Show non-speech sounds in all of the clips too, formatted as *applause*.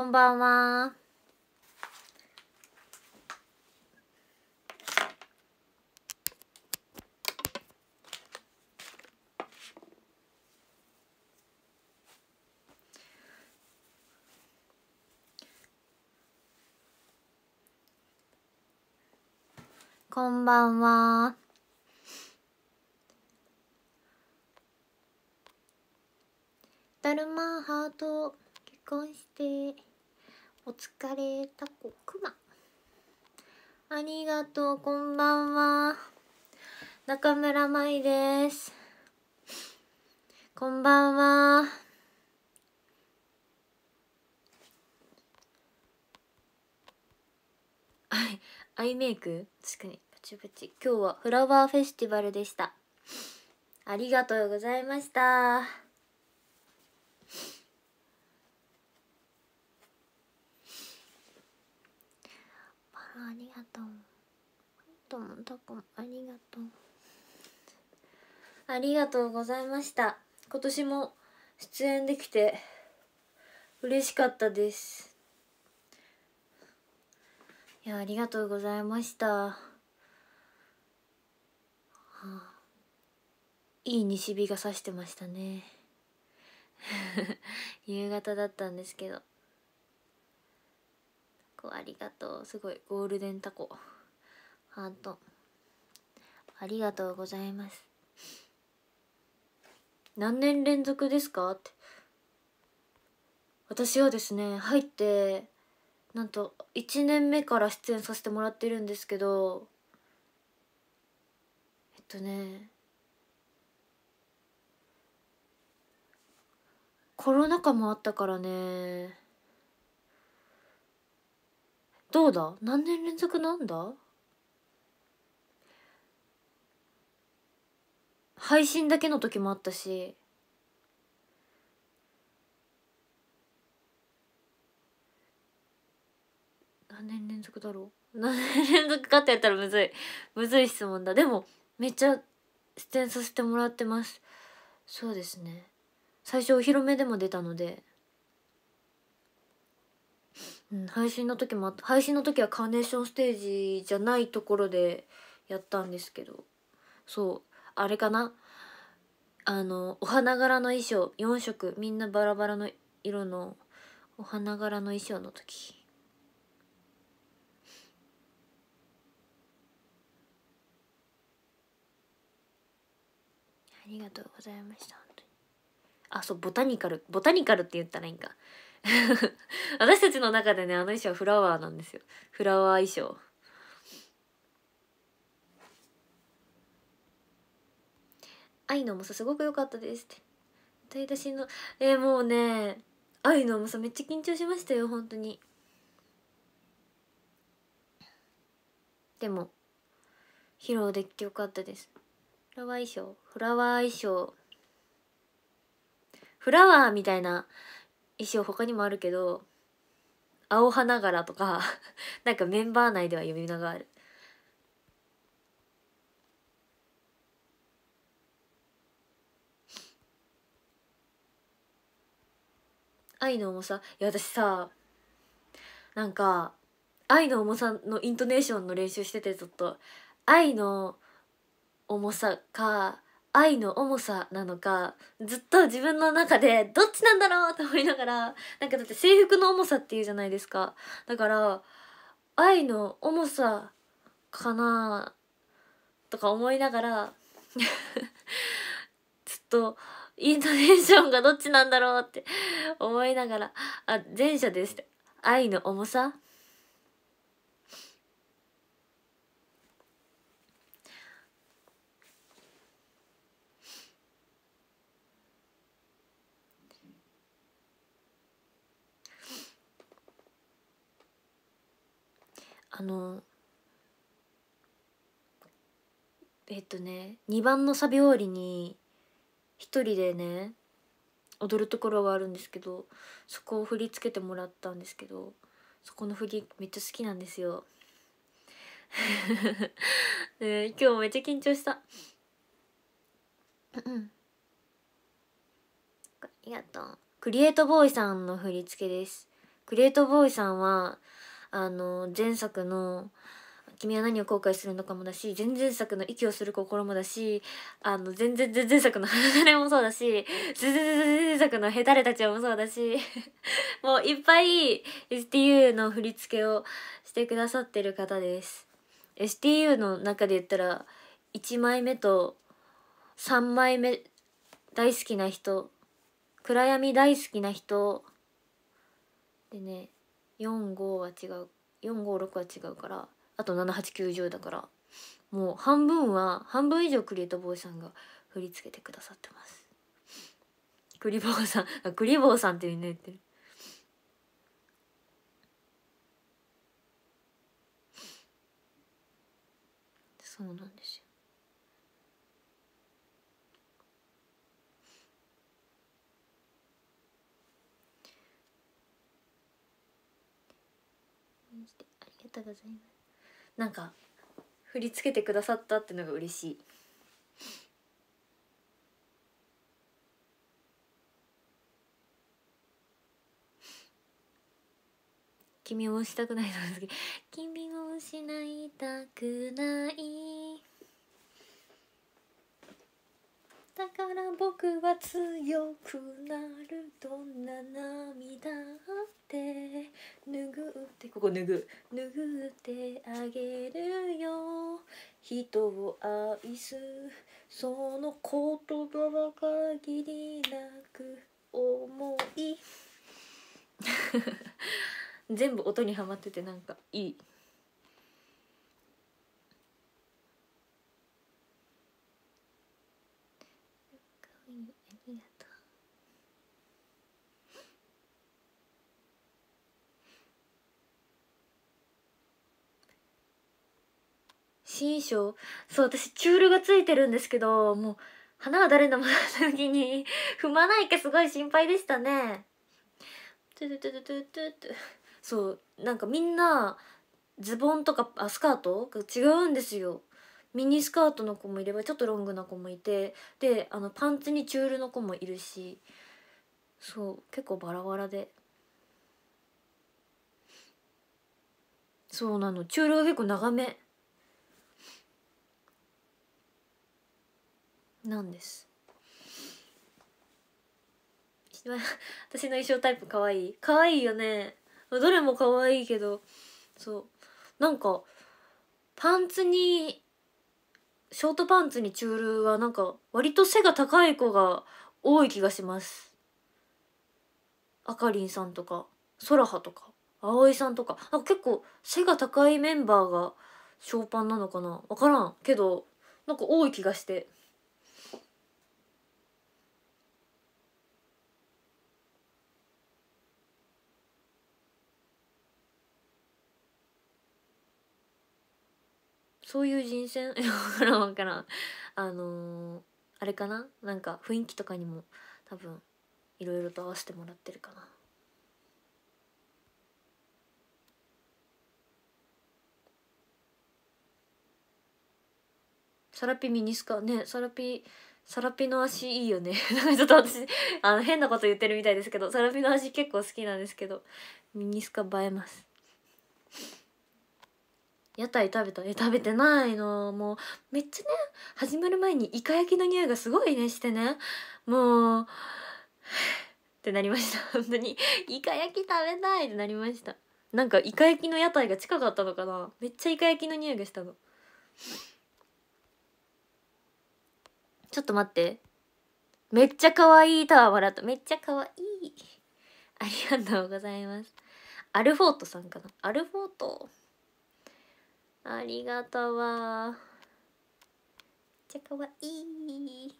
こんばんは。こんばんは。だるまハート結婚して。お疲れタコくまありがとうこんばんは中村舞ですこんばんははいアイメイク確かにパチパチ今日はフラワーフェスティバルでしたありがとうございました。ありがとうともたこもありがとうありがとうございました今年も出演できて嬉しかったですいやありがとうございました、いい西日がさしてましたね *laughs* 夕方だったんですけどコありがとうすごいゴールデンタコハートありがとうございます何年連続ですかって私はですね入ってなんと1年目から出演させてもらってるんですけどえっとねコロナ禍もあったからねどうだ何年連続なんだ配信だけの時もあったし何年連続だろう何年連続かってやったらむずいむずい質問だでもめっちゃ出演させてもらってますそうですね最初お披露目でも出たのでうん、配信の時も配信の時はカーネーションステージじゃないところでやったんですけどそうあれかなあのお花柄の衣装4色みんなバラバラの色のお花柄の衣装の時ありがとうございましたあそうボタニカルボタニカルって言ったらいいんか *laughs* 私たちの中でねあの衣装フラワーなんですよフラワー衣装愛の重さすごく良かったですって歌い出しのえー、もうね愛の重さめっちゃ緊張しましたよ本当にでも披露できてよかったですフラワー衣装フラワー衣装フラワーみたいな衣装他にもあるけど「青花柄」とか *laughs* なんかメンバー内では読み名がある。愛の重さいや私さなんか愛の重さのイントネーションの練習しててちょっと愛の重さか愛の重さなのかずっと自分の中でどっちなんだろうと思いながらなんかだって制服の重さっていうじゃないですかだから愛の重さかなとか思いながらずっとイントネーションがどっちなんだろうって思いながらあ前者ですって愛の重さあのえっとね2番のサビ終わりに1人でね踊るところがあるんですけどそこを振り付けてもらったんですけどそこの振りめっちゃ好きなんですよ。ね *laughs* 今日めっちゃ緊張した。*coughs* ありがとう。クリエイトボーイさんの振り付けです。クリエイトボーイさんはあの前作の「君は何を後悔するのか」もだし前々作の「息をする心」もだしあの全然前々作の「離れ」もそうだし全然前々作の「へたれたち」もそうだし *laughs* もういっぱい STU の振り付けをしてくださってる方です。STU の中で言ったら1枚目と3枚目大好きな人暗闇大好きな人でね45は違う456は違うからあと789以だからもう半分は半分以上クリエイトボーイさんが振り付けてくださってますクリボーさんあクリボーさんってみんな言ってるそうなんでましてありがとうございますなんか振り付けてくださったってのが嬉しい君をしたくないのですけど君を失いたくないだから僕は強くなるどんな涙って拭ってここ拭う拭ってあげるよ人を愛すその言葉は限りなく思い *laughs* 全部音にはまっててなんかいい。りがとう新衣装そう私チュールがついてるんですけどもう花は誰のものの時に踏まないかすごい心配でしたねトゥトゥトゥトゥトゥトゥそうなんかみんなズボンとかあスカートが違うんですよミニスカートの子もいればちょっとロングな子もいてであのパンツにチュールの子もいるしそう結構バラバラでそうなのチュールが結構長めなんです *laughs* 私の衣装タイプかわいいかわいいよねどれもかわいいけどそうなんかパンツにショートパンツにチュールはなんか割と背が高い子が多い気がしますあかりんさんとかそらはとか葵さんとかなんか結構背が高いメンバーがショーパンなのかな分からんけどなんか多い気がしてそういう人選分 *laughs* からん分からんあのー、あれかななんか雰囲気とかにも多分いろいろと合わせてもらってるかなサラピミニスカねサラピサラピの足いいよね *laughs* ちょっと私あの変なこと言ってるみたいですけどサラピの足結構好きなんですけどミニスカ映えます屋台食べたえ食べてないのもうめっちゃね始まる前にイカ焼きの匂いがすごいねしてねもうってなりました *laughs* 本当にイカ焼き食べたいってなりましたなんかイカ焼きの屋台が近かったのかなめっちゃイカ焼きの匂いがしたのちょっと待ってめっちゃ可愛いタワーもらっためっちゃ可愛いありがとうございますアルフォートさんかなアルフォートありがとうわちゃかわいい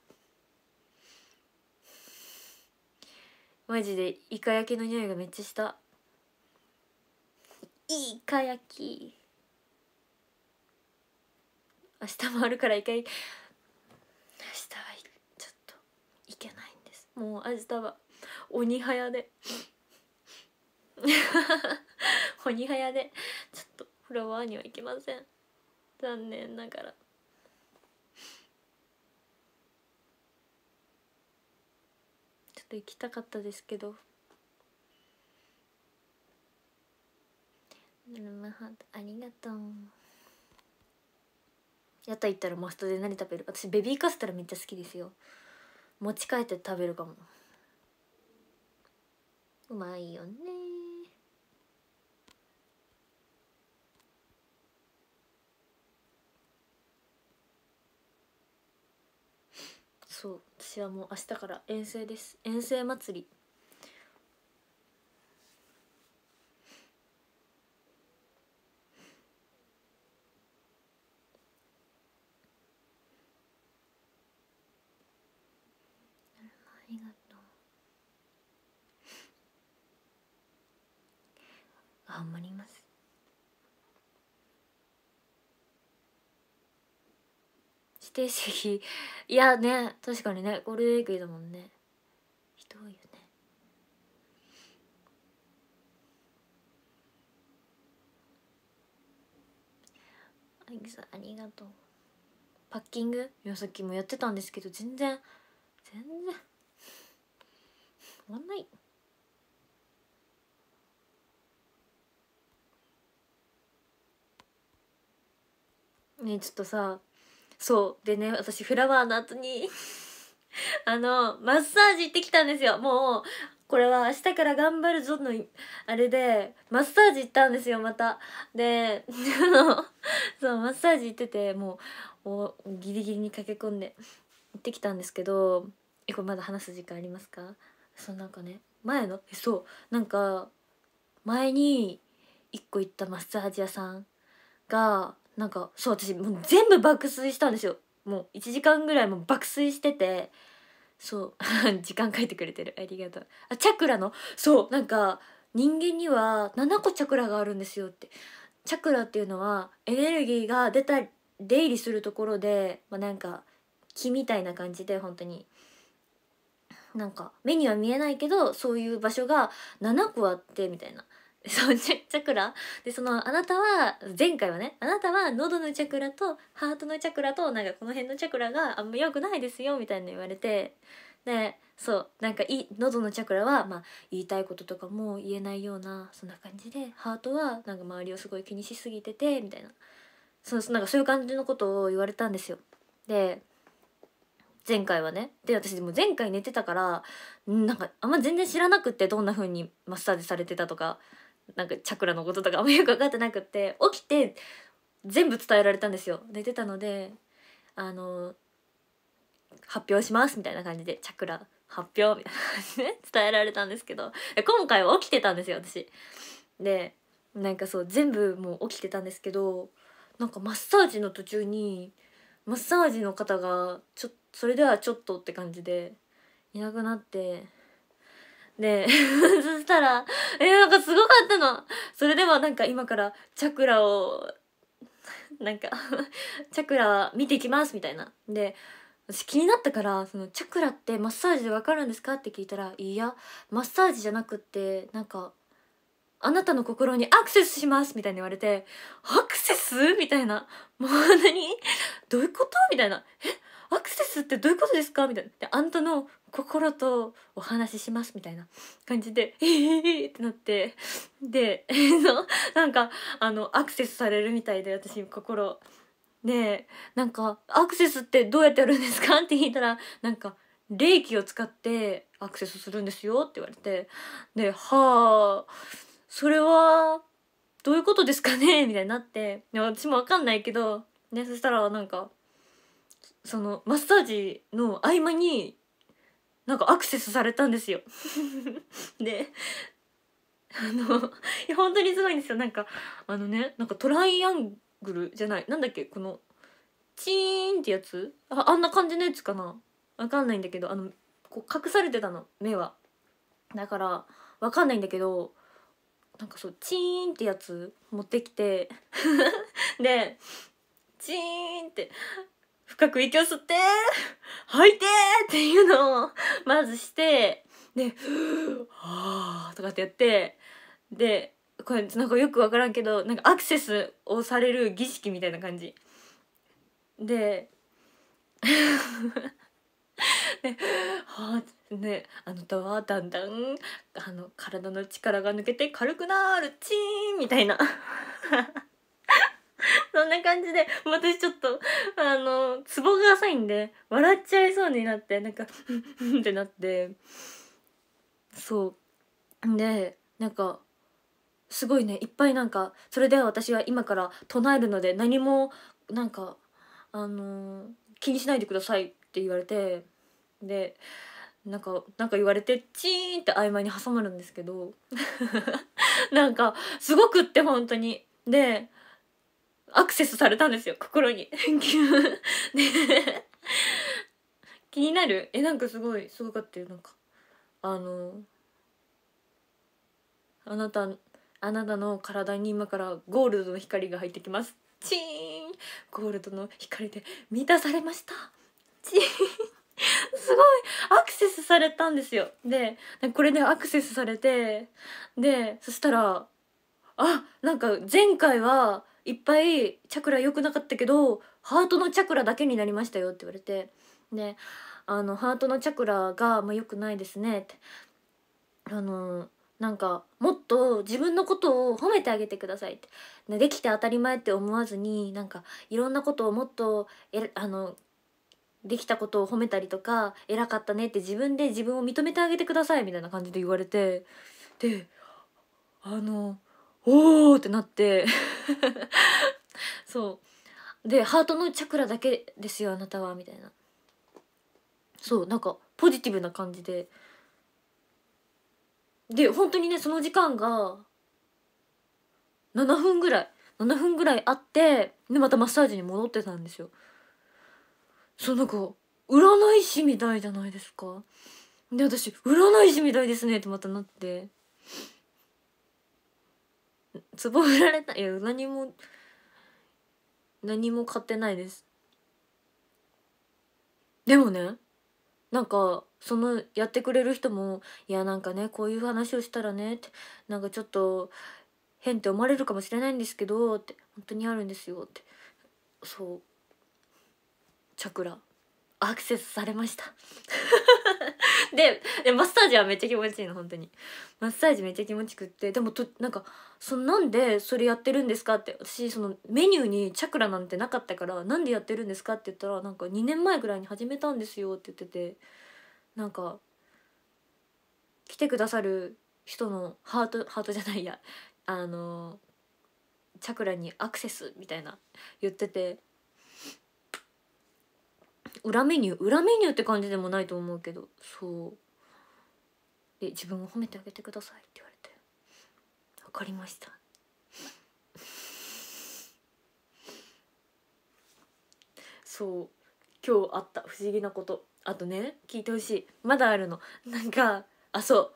マジでイカ焼きの匂いがめっちゃしたイカ焼き明日もあるから一回明日はちょっといけないんですもう明日は鬼早で鬼早でちょっとフラワーにはいけません残念ながら。ちょっと行きたかったですけどなるほどありがとう屋台行ったらマストで何食べる私ベビーカステラめっちゃ好きですよ持ち帰って食べるかもうまいよねそう私はもう明日から遠征です遠征祭り指定席いやね確かにねゴールデンウィークだもんね人多いよねあゆさんありがとうパッキングいやさっきもやってたんですけど全然全然終わんないねちょっとさそうでね私フラワーの後に *laughs* あのマッサージ行ってきたんですよもうこれは明日から頑張るぞのあれでマッサージ行ったんですよまたで *laughs* あのそうマッサージ行っててもうおギリギリに駆け込んで行ってきたんですけどえこれまだ話す時間ありますかそうなんかね前のえそうなんか前に1個行ったマッサージ屋さんがなんかそう私もう全部爆睡したんですよもう1時間ぐらいも爆睡しててそう *laughs* 時間書いてくれてるありがとうあチャクラのそうなんか人間には7個チャクラがあるんですよってチャクラっていうのはエネルギーが出た出入りするところで、まあ、なんか木みたいな感じで本当になんか目には見えないけどそういう場所が7個あってみたいな *laughs* そうチャクラでそのあなたは前回はねあなたは喉のチャクラとハートのチャクラとなんかこの辺のチャクラがあんま良くないですよみたいな言われてでそうなんかい喉のチャクラは、まあ、言いたいこととかも言えないようなそんな感じでハートはなんか周りをすごい気にしすぎててみたいなそうなんかそういう感じのことを言われたんですよ。で前回はねで私でも前回寝てたからなんかあんま全然知らなくってどんな風にマッサージされてたとかなんかチャクラのこととかもよく分かってなくって起きて全部伝えられたんですよ寝てたのであの発表しますみたいな感じでチャクラ発表みたいな感じで、ね、伝えられたんですけど今回は起きてたんですよ私。でなんかそう全部もう起きてたんですけどなんかマッサージの途中にマッサージの方がちょそれではちょっとって感じでいなくなってで *laughs* そしたらえなんかすごかったのそれではなんか今からチャクラを *laughs* なんか *laughs* チャクラ見ていきますみたいなで私気になったからそのチャクラってマッサージでわかるんですかって聞いたらいやマッサージじゃなくってなんかあなたの心にアクセスしますみたいに言われてアクセスみたいなもう何どういうことみたいなえアクセスってどういうことですかみたいなであんたの心とお話ししますみたいな感じで「ええってなってで *laughs* なんかあのアクセスされるみたいで私心でなんか「アクセスってどうやってやるんですか?」って聞いたらなんか「冷気を使ってアクセスするんですよ」って言われてで「はあそれはどういうことですかね?」みたいになって私も分かんないけど、ね、そしたらなんかそのマッサージの合間になんかアクセスされたんですよ *laughs* であのいや本当にすごいんですよなんかあのねなんかトライアングルじゃないなんだっけこのチーンってやつああんな感じのやつかなわかんないんだけどあのこう隠されてたの目はだからわかんないんだけどなんかそうチーンってやつ持ってきて *laughs* でチーンって深く息を吸って、吐いてっていうのを、まずして、で、はぁとかってやって、で、これなんかよくわからんけど、なんかアクセスをされる儀式みたいな感じ。で、ね、はあねあなたはだんだんあの体の力が抜けて軽くなるチーンみたいな *laughs* そんな感じで、私ちょっと、あの、ツボが浅いんで、笑っちゃいそうになって、なんかってなって、そう。で、なんか、すごいね、いっぱいなんか、それでは私は今から唱えるので、何も、なんか、あのー、気にしないでくださいって言われて、で、なんか、なんか言われて、チーンって曖昧に挟まるんですけど、*laughs* なんか、すごくって本当に。で、アクセスされたんですよ、心に。*laughs* で、気になるえ、なんかすごい、すごかったよ、なんか。あの、あなた、あなたの体に今からゴールドの光が入ってきます。チーンゴールドの光で満たされました。チーンすごいアクセスされたんですよ。で、これでアクセスされて、で、そしたら、あ、なんか前回はいっぱいチャクラ良くなかったけどハートのチャクラだけになりましたよって言われてであのハートのチャクラが、まあ、良くないですねってあのなんかもっと自分のことを褒めてあげてくださいってでできて当たり前って思わずになんかいろんなことをもっとえあのできたことを褒めたりとか偉かったねって自分で自分を認めてあげてくださいみたいな感じで言われてであのおおってなって *laughs* *laughs* そうでハートのチャクラだけですよあなたはみたいなそうなんかポジティブな感じでで本当にねその時間が7分ぐらい7分ぐらいあってでまたマッサージに戻ってたんですよそうなんか占い師みたいじゃないですかで私占い師みたいですねってまたなってつ売られた *laughs* いや何も何も買ってないですでもねなんかそのやってくれる人も「いやなんかねこういう話をしたらね」ってなんかちょっと変って思われるかもしれないんですけどって本当にあるんですよってそうチャクラアクセスされました *laughs* ででマッサージはめっちゃ気持ちいいの本当にマッサージめっちゃ気持ちくってでもとなんかそなんでそれやってるんですかって私そのメニューにチャクラなんてなかったからなんでやってるんですかって言ったらなんか2年前ぐらいに始めたんですよって言っててなんか来てくださる人のハートハートじゃないやあのチャクラにアクセスみたいな言ってて裏メニュー裏メニューって感じでもないと思うけどそうで自分を褒めてあげてくださいって言われて分かりました *laughs* そう今日あった不思議なことあとね聞いてほしいまだあるのなんかあそう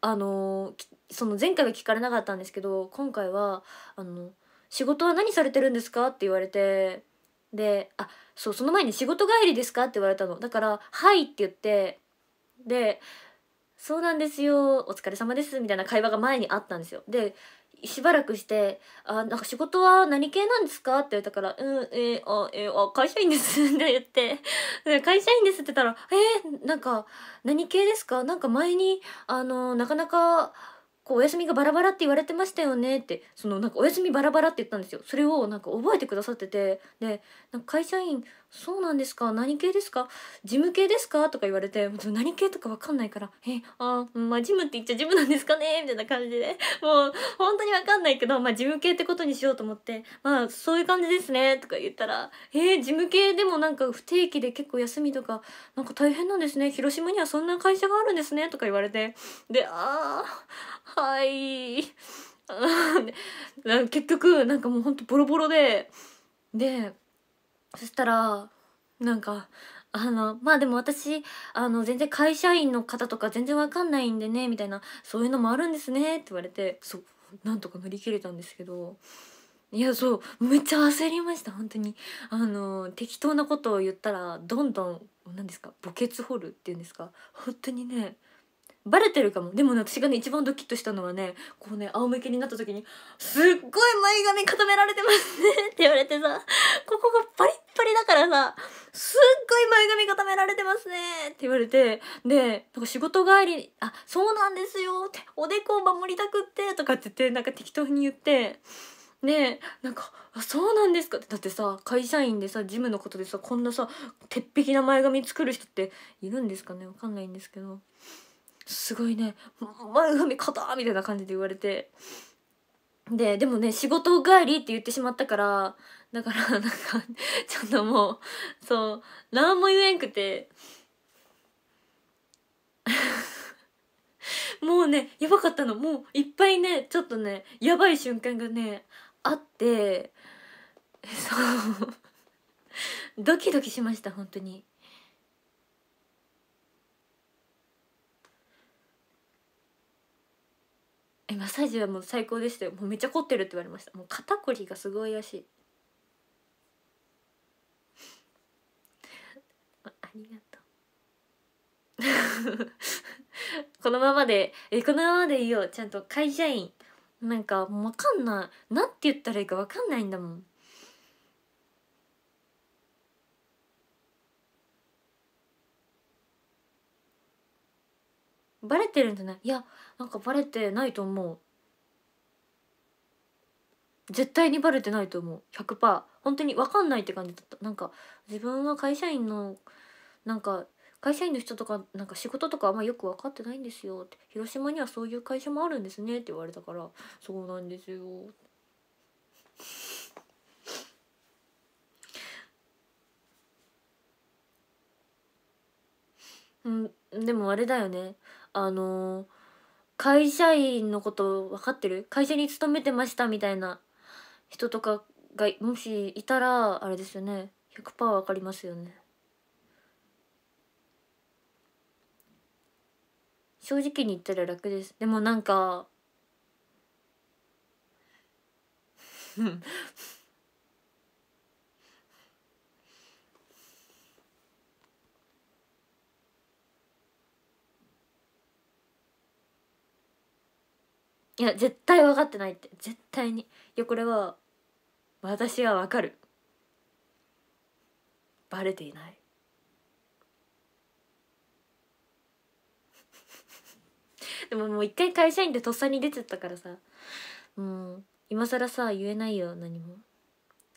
あのその前回は聞かれなかったんですけど今回はあの「仕事は何されてるんですか?」って言われてで「あそうその前に仕事帰りですか?」って言われたのだから「はい」って言ってで「そうなんですよお疲れ様です」みたいな会話が前にあったんですよでしばらくして「あなんか仕事は何系なんですか?」って言われたから「うんえー、あえー、あ会社員です *laughs*」って言って「会社員です」って言ったら「えー、なんか何系ですかなんか前にあのなかなかこうお休みがバラバラって言われてましたよねってそのなんかお休みバラバラって言ったんですよそれをなんか覚えてくださっててでなんか会社員そうなんですか何系ですか事務系ですかとか言われて、何系とかわかんないから、え、あ、まあ、事務って言っちゃ事務なんですかねみたいな感じで、もう、本当にわかんないけど、まあ、事務系ってことにしようと思って、まあ、そういう感じですね、とか言ったら、えー、事務系でもなんか不定期で結構休みとか、なんか大変なんですね。広島にはそんな会社があるんですね、とか言われて、で、あー、はい。*laughs* 結局、なんかもう本当ボロボロで、で、そしたらなんかあのまあでも私あの全然会社員の方とか全然わかんないんでねみたいなそういうのもあるんですねって言われてそうなんとか乗り切れたんですけどいやそうめっちゃ焦りました本当にあの適当なことを言ったらどんどん何ですか墓穴掘るっていうんですか本当にねバレてるかもでも、ね、私がね一番ドキッとしたのはねこうね仰向けになった時に「すっごい前髪固められてますね」*laughs* って言われてさここがパリッパリだからさ「すっごい前髪固められてますね」って言われてでなんか仕事帰りに「あそうなんですよ」って「おでこを守りたくって」とかって言ってなんか適当に言って。ねなんか「あそうなんですか」ってだってさ会社員でさジムのことでさこんなさ鉄壁な前髪作る人っているんですかねわかんないんですけど。すごいね前髪硬みたいな感じで言われてででもね仕事帰りって言ってしまったからだからなんかちょっともうそう何も言えんくてもうねやばかったのもういっぱいねちょっとねやばい瞬間がねあってそうドキドキしました本当にえマッサージはもう最高でしたよもうめっちゃ凝ってるって言われましたもう肩こりがすごいらしいありがとう *laughs* このままでえこのままでいいよちゃんと会社員なんかわかんない何て言ったらいいかわかんないんだもんバレてるんじゃないいやなんかバレてないと思う絶対にバレてないと思う100%本当に分かんないって感じだったなんか自分は会社員のなんか会社員の人とかなんか仕事とかあんまよく分かってないんですよって広島にはそういう会社もあるんですねって言われたからそうなんですようんでもあれだよねあのー、会社員のこと分かってる会社に勤めてましたみたいな人とかがもしいたらあれですよね100%分かりますよね。正直に言ったら楽ですでもなんか *laughs* いや絶対分かってないって絶対にいやこれは私は分かるバレていない *laughs* でももう一回会社員でとっさに出てったからさもう今更さ言えないよ何も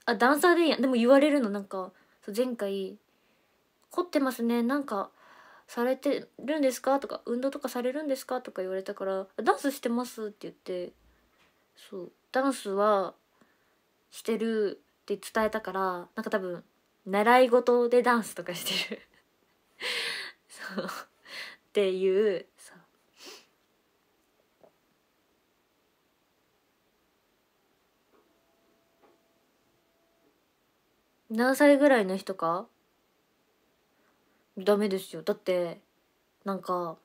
あダンサーでいいやでも言われるのなんか前回「凝ってますねなんかされてるんですか?」とか「運動とかされるんですか?」とか言われたから「ダンスしてます」って言ってそうダンスはしてるって伝えたからなんか多分習い事でダンスとかしてる *laughs* そうっていうそう何歳ぐらいの人かダメですよだってなんか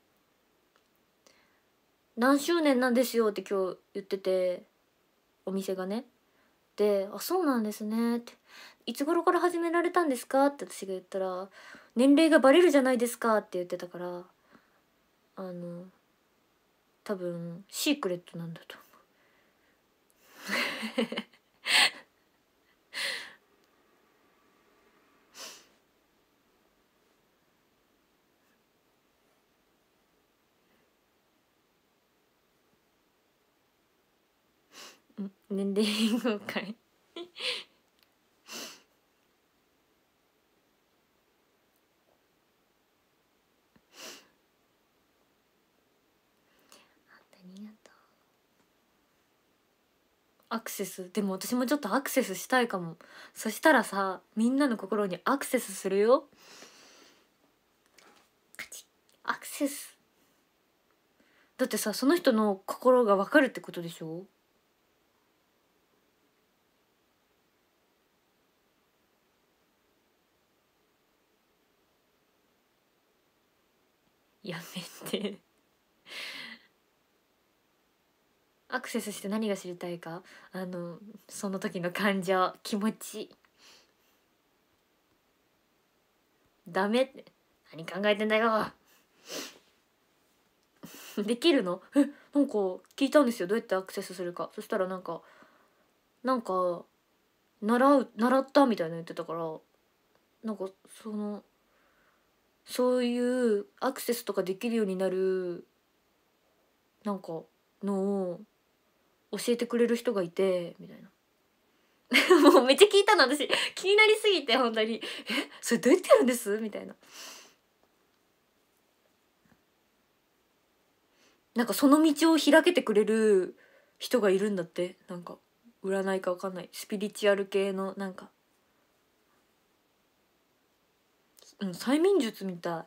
何周年なんですよって今日言っててお店がねで「あそうなんですね」って「いつ頃から始められたんですか?」って私が言ったら「年齢がバレるじゃないですか」って言ってたからあの多分シークレットなんだと思う年齢とうアクセスでも私もちょっとアクセスしたいかもそしたらさみんなの心にアクセスするよアクセスだってさその人の心が分かるってことでしょやめてアクセスして何が知りたいかあのその時の感情気持ちダメって何考えてんだよできるのえなんか聞いたんですよどうやってアクセスするかそしたらなんかなんか習う習ったみたいな言ってたからなんかそのそういうアクセスとかできるようになるなんかのを教えてくれる人がいてみたいな *laughs* もうめっちゃ聞いたの私気になりすぎて本当に「えそれどうやってやるんです?」みたいな。なんかその道を開けてくれる人がいるんだってなんか占いか分かんないスピリチュアル系のなんかうん催眠術みたい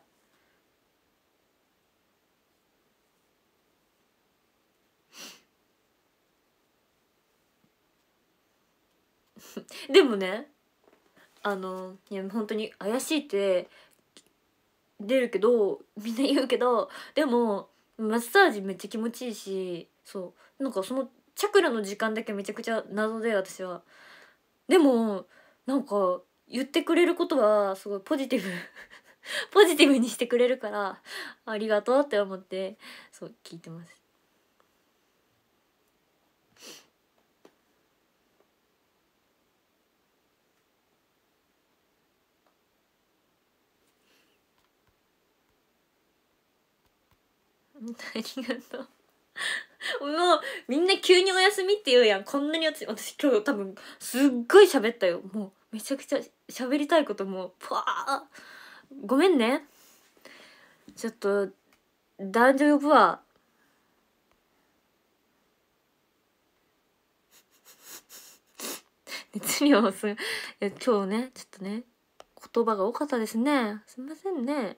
でもねあのいや本当に怪しいって出るけどみんな言うけどでもマッサージめっちゃ気持ちいいしそうなんかそのチャクラの時間だけめちゃくちゃ謎で私はでもなんか言ってくれることはすごいポジティブ *laughs* ポジティブにしてくれるからありがとうって思ってそう聞いてます。*laughs* ありがとうもうみんな急にお休みって言うやんこんなに私今日多分すっごい喋ったよもう。めちゃくちゃ喋りたいこともパワーごめんねちょっと男女呼ぶわいや今日ねちょっとね言葉が多かったですねすいませんね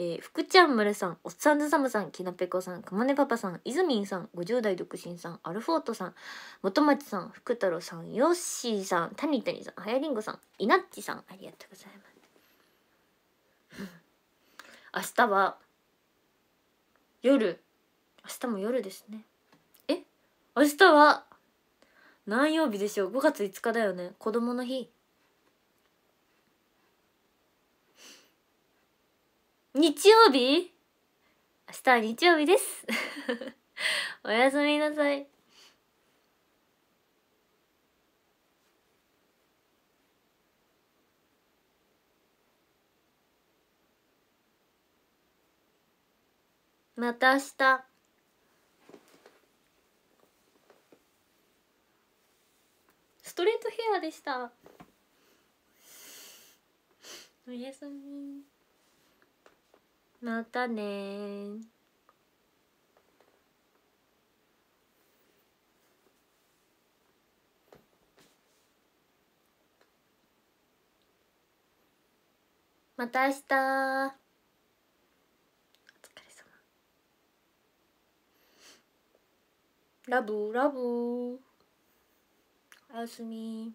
えー、福ちゃん、丸さん、おっさんずさむさん、きなぺこさん、くまねパパさん、いずみんさん、50代独身さん、アルフォートさん、元町さん、福太郎さん、ヨッシーさん、たにたにさん、はやりんごさん、いなっちさん、ありがとうございます。明日は、夜、明日も夜ですね。え明日は、何曜日でしょう ?5 月5日だよね。子供の日。日曜日明日は日曜日です *laughs* おやすみなさいまた明日ストレートヘアでしたおやすみまたねまた明日お疲れ様ラブラブおやすみ